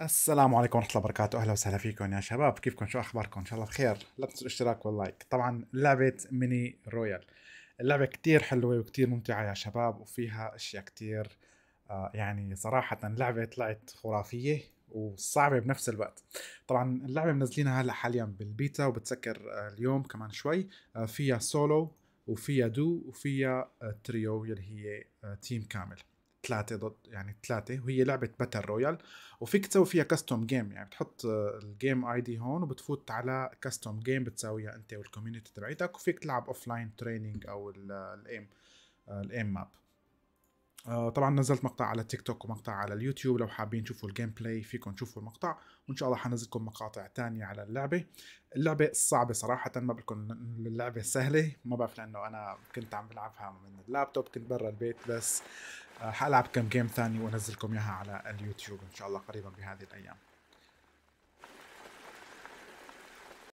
السلام عليكم ورحمة الله وبركاته أهلا وسهلا فيكم يا شباب كيفكم شو أخباركم إن شاء الله بخير لا تنسوا الاشتراك واللايك طبعا لعبة ميني رويال اللعبة كتير حلوة وكتير ممتعة يا شباب وفيها أشياء كتير آه، يعني صراحة لعبة طلعت خرافية وصعبة بنفس الوقت طبعا اللعبة منزلينها هلا حاليا بالبيتا وبتسكر آه، اليوم كمان شوي آه، فيها سولو وفيها دو وفيها تريو اللي هي تيم كامل ثلاثه ضد يعني ثلاثه وهي لعبه باتل رويال وفيك تسوي فيها كاستوم جيم يعني بتحط الجيم اي دي هون وبتفوت على كاستوم جيم بتساويها انت والكوميونتي تبعيتك وفيك تلعب اوف لاين تريننج او الايم الايم ماب طبعا نزلت مقطع على تيك توك ومقطع على اليوتيوب لو حابين تشوفوا الجيم بلاي فيكم تشوفوا المقطع وان شاء الله حنزلكم مقاطع تانية على اللعبة اللعبة صعبة صراحة ما بقول اللعبة سهلة ما بعرف لانه انا كنت عم بلعبها من اللابتوب كنت برا البيت بس حلعب كم جيم ثاني وانزلكم اياها على اليوتيوب ان شاء الله قريبا بهذه الايام